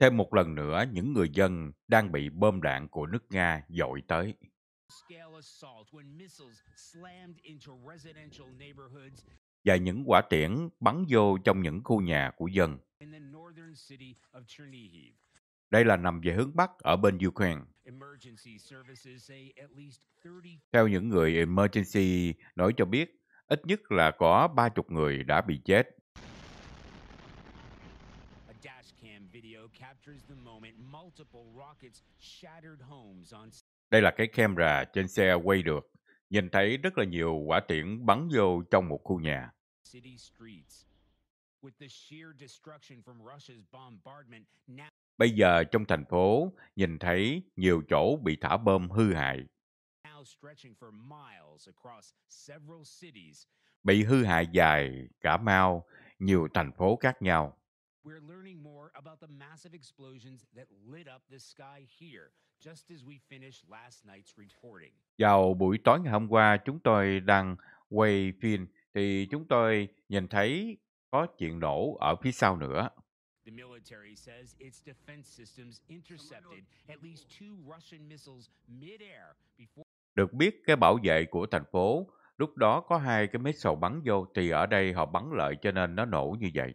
Thêm một lần nữa, những người dân đang bị bom đạn của nước Nga dội tới. Và những quả tiễn bắn vô trong những khu nhà của dân. Đây là nằm về hướng Bắc ở bên Ukraine. Theo những người Emergency nói cho biết, ít nhất là có 30 người đã bị chết đây là cái camera trên xe quay được, nhìn thấy rất là nhiều quả tiễn bắn vô trong một khu nhà. Bây giờ trong thành phố, nhìn thấy nhiều chỗ bị thả bom hư hại. Bị hư hại dài cả mau nhiều thành phố khác nhau we're learning more about the massive Vào buổi tối ngày hôm qua, chúng tôi đang quay phim thì chúng tôi nhìn thấy có chuyện nổ ở phía sau nữa. The military says its defense systems intercepted at least two Russian missiles midair before được biết cái bảo vệ của thành phố lúc đó có hai cái missile bắn vô thì ở đây họ bắn lợi cho nên nó nổ như vậy.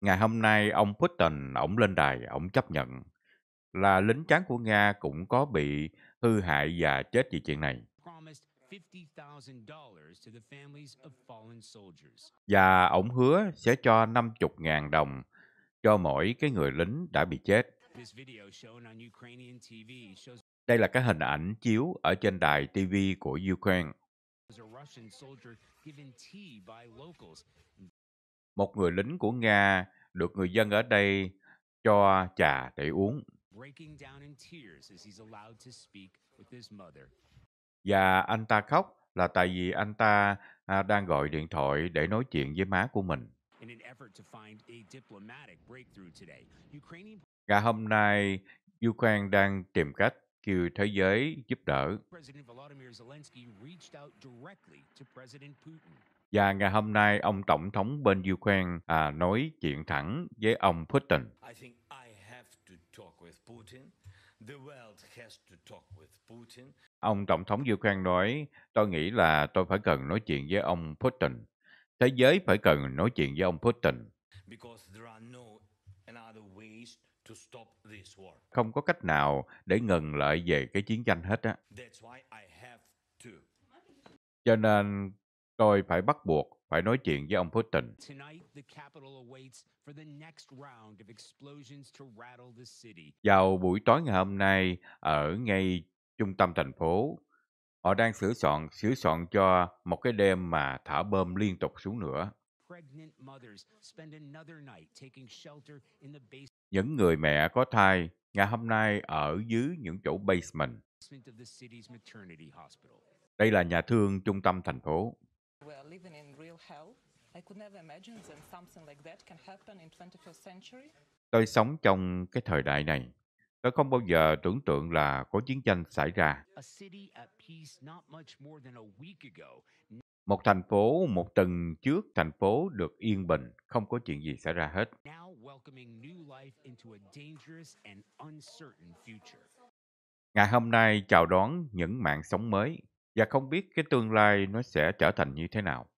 Ngày hôm nay ông Putin ổng lên đài, ổng chấp nhận là lính tráng của Nga cũng có bị hư hại và chết vì chuyện này. Và ổng hứa sẽ cho 50.000 đồng cho mỗi cái người lính đã bị chết. Đây là cái hình ảnh chiếu ở trên đài TV của Ukraine một người lính của Nga được người dân ở đây cho trà để uống. Và anh ta khóc là tại vì anh ta à, đang gọi điện thoại để nói chuyện với má của mình. ngày hôm nay, Ukraine đang tìm cách kêu thế giới giúp đỡ. Và ngày hôm nay, ông Tổng thống bên Ukraine à, nói chuyện thẳng với ông Putin. Ông Tổng thống Ukraine nói, tôi nghĩ là tôi phải cần nói chuyện với ông Putin. Thế giới phải cần nói chuyện với ông Putin. Không có cách nào để ngừng lại về cái chiến tranh hết á. Cho nên Tôi phải bắt buộc phải nói chuyện với ông Putin. Vào buổi tối ngày hôm nay, ở ngay trung tâm thành phố, họ đang sửa soạn, sửa soạn cho một cái đêm mà thả bom liên tục xuống nữa. Những người mẹ có thai ngày hôm nay ở dưới những chỗ basement. Đây là nhà thương trung tâm thành phố. Tôi sống trong cái thời đại này. Tôi không bao giờ tưởng tượng là có chiến tranh xảy ra. Một thành phố một tuần trước thành phố được yên bình, không có chuyện gì xảy ra hết. Ngày hôm nay chào đón những mạng sống mới và không biết cái tương lai nó sẽ trở thành như thế nào.